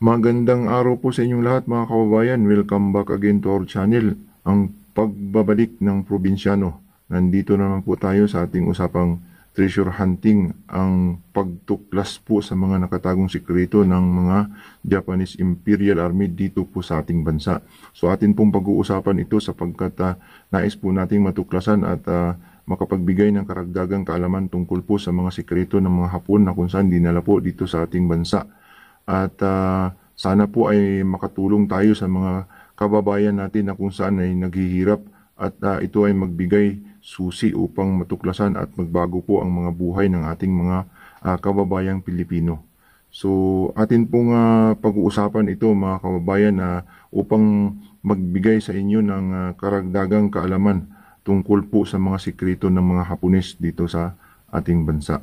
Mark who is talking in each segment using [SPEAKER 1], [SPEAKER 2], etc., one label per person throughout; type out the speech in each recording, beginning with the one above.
[SPEAKER 1] Magandang araw po sa inyong lahat mga kababayan. Welcome back again to our channel, ang pagbabalik ng probinsyano. Nandito naman po tayo sa ating usapang treasure hunting, ang pagtuklas po sa mga nakatagong sikreto ng mga Japanese Imperial Army dito po sa ating bansa. So atin pong pag-uusapan ito sapagkat uh, nais po nating matuklasan at uh, makapagbigay ng karagdagang kaalaman tungkol po sa mga sikreto ng mga Hapon na kung saan dinala po dito sa ating bansa. At uh, sana po ay makatulong tayo sa mga kababayan natin na kung saan ay naghihirap at uh, ito ay magbigay susi upang matuklasan at magbago po ang mga buhay ng ating mga uh, kababayang Pilipino. So atin pong uh, pag-uusapan ito mga kababayan na uh, upang magbigay sa inyo ng uh, karagdagang kaalaman tungkol po sa mga sikreto ng mga Hapones dito sa ating bansa.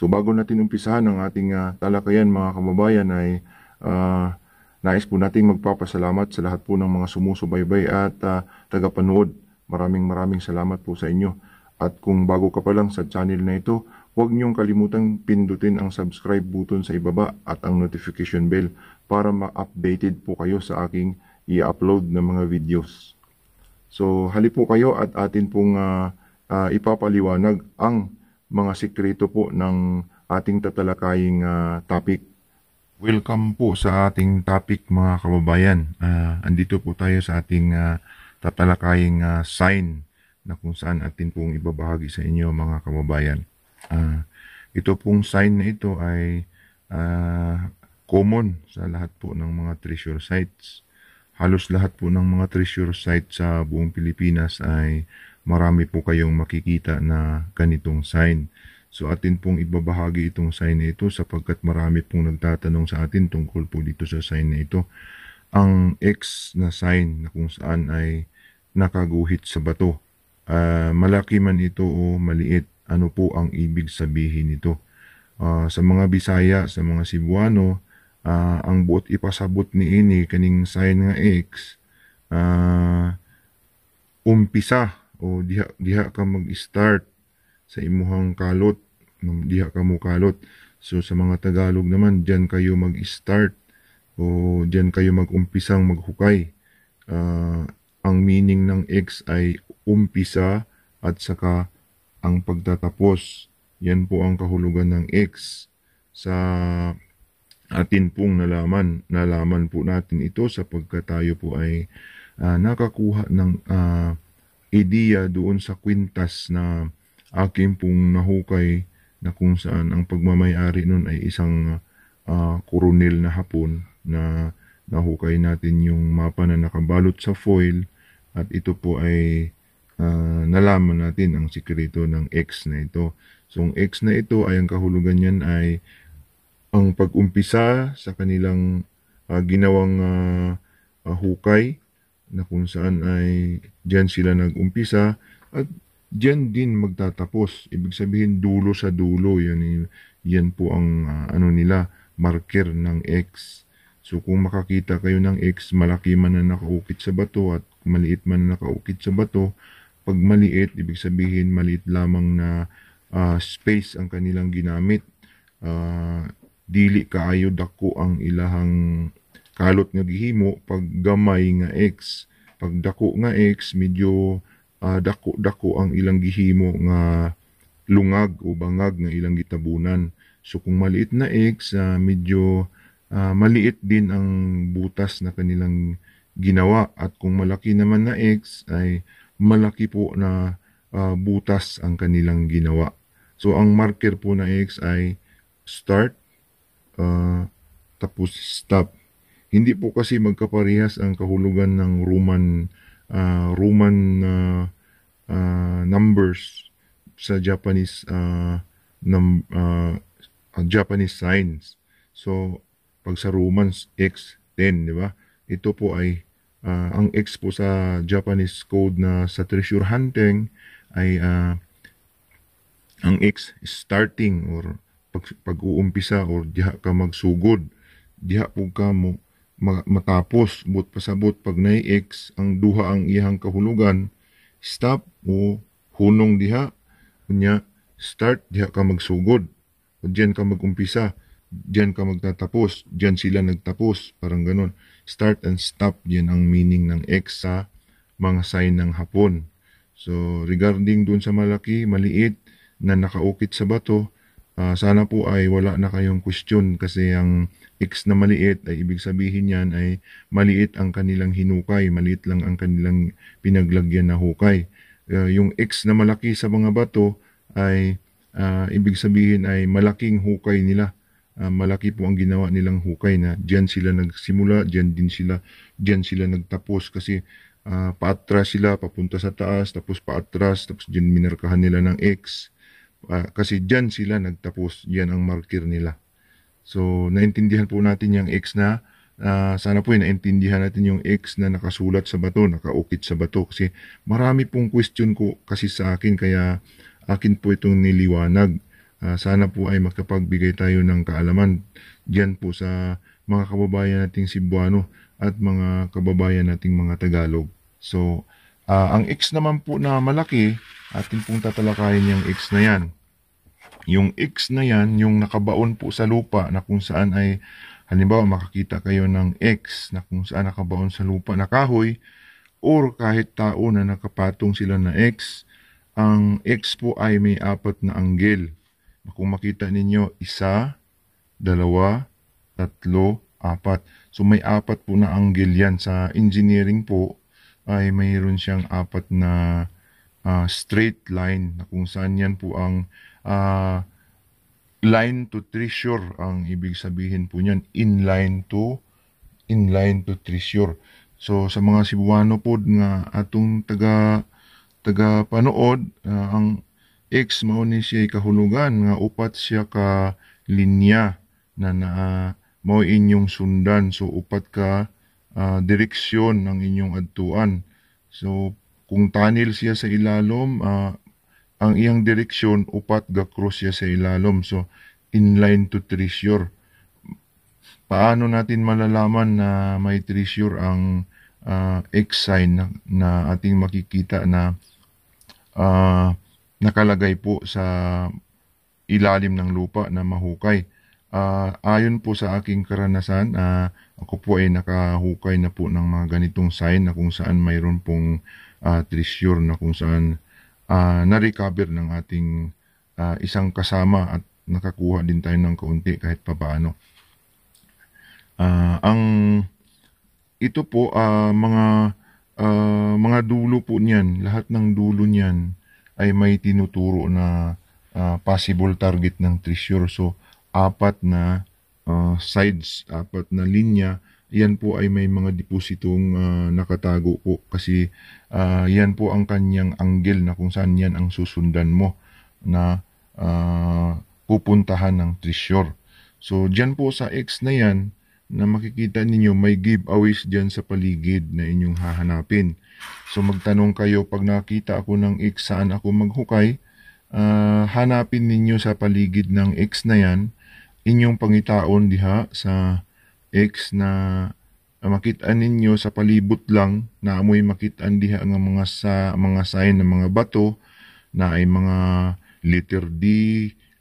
[SPEAKER 1] So bago natin umpisahan ang ating uh, talakayan mga kababayan ay uh, nais po nating magpapasalamat sa lahat po ng mga sumusubaybay at uh, tagapanood. Maraming maraming salamat po sa inyo. At kung bago ka pa lang sa channel na ito, huwag niyong kalimutang pindutin ang subscribe button sa ibaba at ang notification bell para ma-updated po kayo sa aking i-upload na mga videos. So hali po kayo at atin pong uh, uh, ipapaliwanag ang mga sikreto po ng ating tatalakaying uh, topic. Welcome po sa ating topic mga kababayan. Uh, andito po tayo sa ating uh, tatalakaying uh, sign na kung saan atin pong ibabahagi sa inyo mga kababayan. Uh, ito pong sign na ito ay uh, common sa lahat po ng mga treasure sites. Halos lahat po ng mga treasure sites sa buong Pilipinas ay marami po kayong makikita na ganitong sign. So atin pong ibabahagi itong sign na ito sapagkat marami pong nagtatanong sa atin tungkol po dito sa sign na ito. Ang X na sign na kung saan ay nakaguhit sa bato. Uh, malaki man ito o maliit, ano po ang ibig sabihin nito? Uh, sa mga Bisaya, sa mga Cebuano, uh, ang buot ipasabot ni ini kaning sign nga X, uh, umpisa o diha diha ka mag-start sa imuhang kalot diha ka mo kalot so sa mga Tagalog naman diyan kayo mag-start o diyan kayo mag-umpisang maghukay uh, ang meaning ng X ay umpisa at saka ang pagtatapos yan po ang kahulugan ng X sa atin pong nalaman nalaman po natin ito sa pagkatayo po ay uh, nakakuha ng uh, ideya doon sa kwintas na akin pong nahukay na kung saan ang pagmamayari noon ay isang uh, koronel na hapon na nahukay natin yung mapa na nakabalot sa foil at ito po ay uh, nalaman natin ang sikreto ng X na ito. So ang X na ito ay ang kahulugan niyan ay ang pag-umpisa sa kanilang uh, ginawang uh, uh, hukay na kung saan ay diyan sila nag-umpisa at diyan din magtatapos. Ibig sabihin dulo sa dulo, yan, yan po ang uh, ano nila, marker ng X. So kung makakita kayo ng X, malaki man na nakaukit sa bato at maliit man na nakaukit sa bato, pag maliit, ibig sabihin maliit lamang na uh, space ang kanilang ginamit. Uh, dili kaayo dako ang ilahang kalot nga gihimo pag gamay nga X Pag dako nga X medyo uh, dako-dako ang ilang gihimo nga lungag o bangag nga ilang gitabunan so kung maliit na X uh, medyo uh, maliit din ang butas na kanilang ginawa at kung malaki naman na X ay malaki po na uh, butas ang kanilang ginawa so ang marker po na X ay start uh, tapos stop hindi po kasi magkaparehas ang kahulugan ng Roman uh, Roman uh, uh, numbers sa Japanese uh, num, uh, uh, Japanese signs. So pag sa Romans X 10, di ba? Ito po ay uh, ang X po sa Japanese code na sa treasure hunting ay uh, ang X starting or pag, pag-uumpisa or diha ka magsugod diha po ka mo matapos but pasabot pag naiex ang duha ang iyang kahulugan stop o hunong diha unya start diha ka magsugod o diyan ka magumpisa diyan ka magtatapos diyan sila nagtapos parang ganun start and stop diyan ang meaning ng x sa mga sign ng hapon so regarding dun sa malaki maliit na nakaukit sa bato Uh, sana po ay wala na kayong question kasi ang X na maliit ay ibig sabihin yan ay maliit ang kanilang hinukay, maliit lang ang kanilang pinaglagyan na hukay. Uh, yung X na malaki sa mga bato ay uh, ibig sabihin ay malaking hukay nila. Uh, malaki po ang ginawa nilang hukay na diyan sila nagsimula, diyan din sila, diyan sila nagtapos kasi uh, paatras sila papunta sa taas, tapos paatras, tapos diyan minarkahan nila ng X Uh, kasi dyan sila nagtapos, yan ang marker nila. So, naintindihan po natin yung X na, uh, sana po eh, naintindihan natin yung X na nakasulat sa bato, nakaukit sa bato. Kasi marami pong question ko kasi sa akin, kaya akin po itong niliwanag. Uh, sana po ay makapagbigay tayo ng kaalaman dyan po sa mga kababayan nating Cebuano at mga kababayan nating mga Tagalog. So, uh, ang X naman po na malaki atin pong tatalakayin yung X na yan. Yung X na yan, yung nakabaon po sa lupa na kung saan ay, halimbawa makakita kayo ng X na kung saan nakabaon sa lupa na kahoy, or kahit tao na nakapatong sila na X, ang X po ay may apat na anggel. Kung makita ninyo, isa, dalawa, tatlo, apat. So may apat po na anggel yan. Sa engineering po, ay mayroon siyang apat na uh, straight line na kung saan yan po ang uh, line to treasure ang ibig sabihin po niyan inline to inline to treasure so sa mga Cebuano po nga atong taga taga panood uh, ang X mao ni siya kahulugan nga upat siya ka linya na na mao inyong sundan so upat ka uh, direksyon ng inyong adtuan so kung tunnel siya sa ilalom, uh, ang iyang direksyon upat ga cross siya sa ilalom. So inline to treasure. Paano natin malalaman na may treasure ang uh, X sign na, na ating makikita na uh, nakalagay po sa ilalim ng lupa na mahukay? uh, ayon po sa aking karanasan, uh, ako po ay nakahukay na po ng mga ganitong sign na kung saan mayroon pong uh, treasure na kung saan uh, na-recover ng ating uh, isang kasama at nakakuha din tayo ng kaunti kahit papaano. Uh, ang ito po uh, mga uh, mga dulo po niyan, lahat ng dulo niyan ay may tinuturo na uh, possible target ng treasure. So apat na uh, sides, apat na linya yan po ay may mga depositong uh, nakatago po kasi uh, yan po ang kanyang anggel na kung saan yan ang susundan mo na uh, pupuntahan ng treasure. So dyan po sa X na yan na makikita ninyo may giveaways dyan sa paligid na inyong hahanapin. So magtanong kayo pag nakita ako ng X saan ako maghukay, uh, hanapin ninyo sa paligid ng X na yan inyong pangitaon diha sa X na ah, makita ninyo sa palibot lang na amoy makita diha ang mga sa mga sign ng mga bato na ay mga letter D,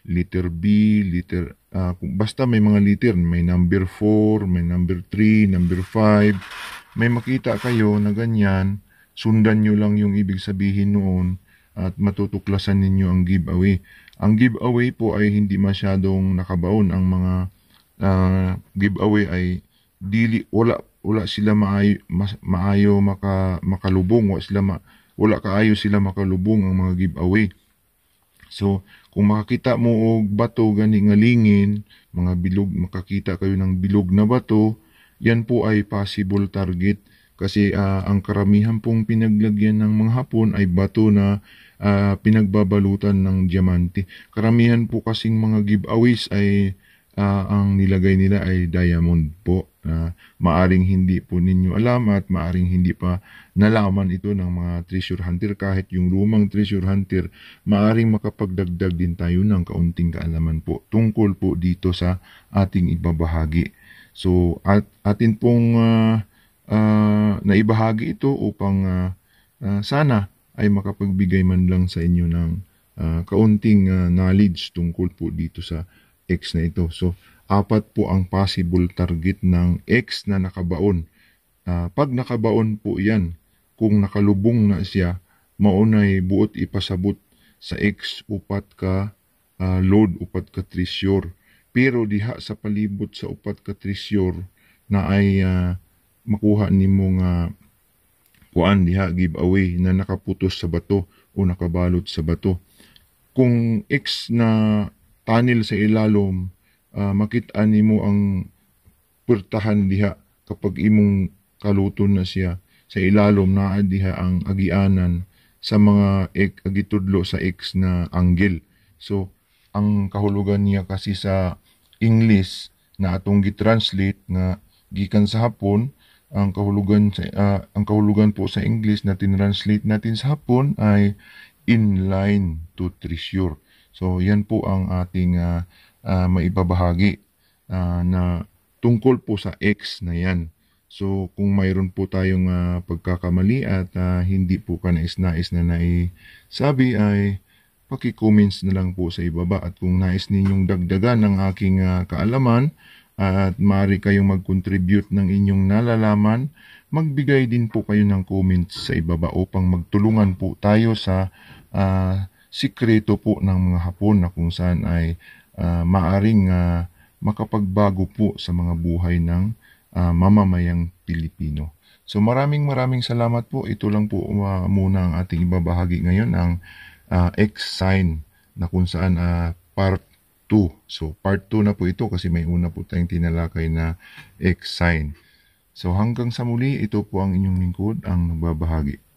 [SPEAKER 1] letter B, letter uh, basta may mga letter, may number 4, may number 3, number 5. May makita kayo na ganyan, sundan nyo lang yung ibig sabihin noon at matutuklasan ninyo ang giveaway. Ang giveaway po ay hindi masyadong nakabaon ang mga uh, giveaway ay dili wala wala sila maayo mas, maayo maka makalubong wala sila ma, wala kaayo sila makalubong ang mga giveaway so kung makakita mo og bato gani nga lingin mga bilog makakita kayo ng bilog na bato yan po ay possible target kasi uh, ang karamihan pong pinaglagyan ng mga hapon ay bato na uh, pinagbabalutan ng diamante. Karamihan po kasing mga giveaways ay uh, ang nilagay nila ay diamond po uh, maaring hindi po ninyo alam at maaring hindi pa nalaman ito ng mga treasure hunter kahit yung lumang treasure hunter maaring makapagdagdag din tayo ng kaunting kaalaman po tungkol po dito sa ating ibabahagi so at atin pong uh, uh, naibahagi ito upang uh, uh, sana ay makapagbigay man lang sa inyo ng uh, kaunting uh, knowledge tungkol po dito sa x na ito. So, apat po ang possible target ng x na nakabaon. Uh, pag nakabaon po yan, kung nakalubong na siya, maunay buot ipasabot sa x upat ka uh, load upat ka treasure. Pero diha sa palibot sa upat ka treasure na ay uh, makuha nimo nga uh, kuan diha giveaway na nakaputos sa bato o nakabalot sa bato. Kung x na tanil sa ilalom uh, ah, makita nimo ang purtahan diha kapag imong kaluton na siya sa ilalom na diha ang agianan sa mga ek, agitudlo sa ex na anggel so ang kahulugan niya kasi sa English na atong gitranslate nga gikan sa hapon ang kahulugan sa uh, ang kahulugan po sa English na tinranslate natin sa hapon ay in line to treasure So yan po ang ating uh, uh, maibabahagi uh, na tungkol po sa X na yan. So kung mayroon po tayong uh, pagkakamali at uh, hindi po kanais nais-nais na naisabi ay paki-comments na lang po sa ibaba at kung nais ninyong dagdagan ng aking uh, kaalaman at maaari kayong mag-contribute ng inyong nalalaman, magbigay din po kayo ng comments sa ibaba upang magtulungan po tayo sa uh, sikreto po ng mga Hapon na kung saan ay uh, maaring uh, makapagbago po sa mga buhay ng uh, mamamayang Pilipino. So maraming maraming salamat po. Ito lang po uh, muna ang ating ibabahagi ngayon ang uh, X sign na kung saan uh, part 2. So part 2 na po ito kasi may una po tayong tinalakay na X sign. So hanggang sa muli, ito po ang inyong lingkod, ang nagbabahagi.